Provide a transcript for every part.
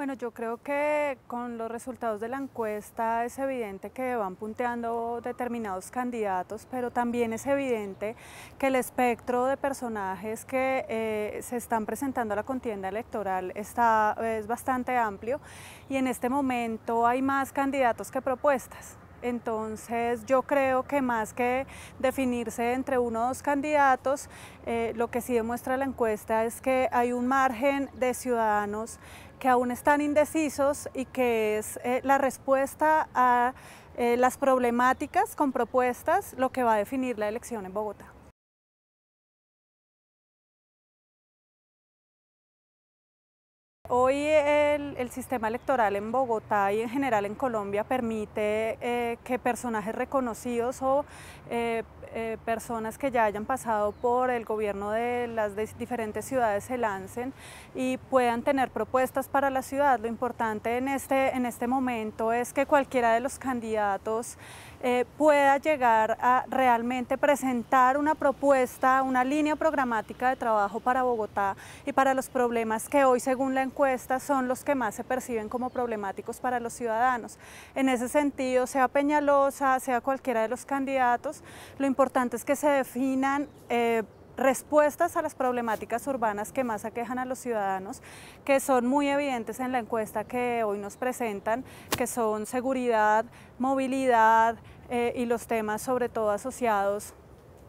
Bueno, yo creo que con los resultados de la encuesta es evidente que van punteando determinados candidatos, pero también es evidente que el espectro de personajes que eh, se están presentando a la contienda electoral es bastante amplio y en este momento hay más candidatos que propuestas. Entonces yo creo que más que definirse entre uno o dos candidatos, eh, lo que sí demuestra la encuesta es que hay un margen de ciudadanos que aún están indecisos y que es eh, la respuesta a eh, las problemáticas con propuestas lo que va a definir la elección en Bogotá. Hoy el, sistema electoral en Bogotá y en general en Colombia permite eh, que personajes reconocidos o eh, eh, personas que ya hayan pasado por el gobierno de las diferentes ciudades se lancen y puedan tener propuestas para la ciudad. Lo importante en este, en este momento es que cualquiera de los candidatos eh, pueda llegar a realmente presentar una propuesta, una línea programática de trabajo para Bogotá y para los problemas que hoy, según la encuesta, son los que más se perciben como problemáticos para los ciudadanos. En ese sentido, sea Peñalosa, sea cualquiera de los candidatos, lo importante importante es que se definan eh, respuestas a las problemáticas urbanas que más aquejan a los ciudadanos, que son muy evidentes en la encuesta que hoy nos presentan, que son seguridad, movilidad eh, y los temas sobre todo asociados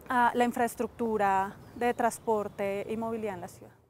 a la infraestructura de transporte y movilidad en la ciudad.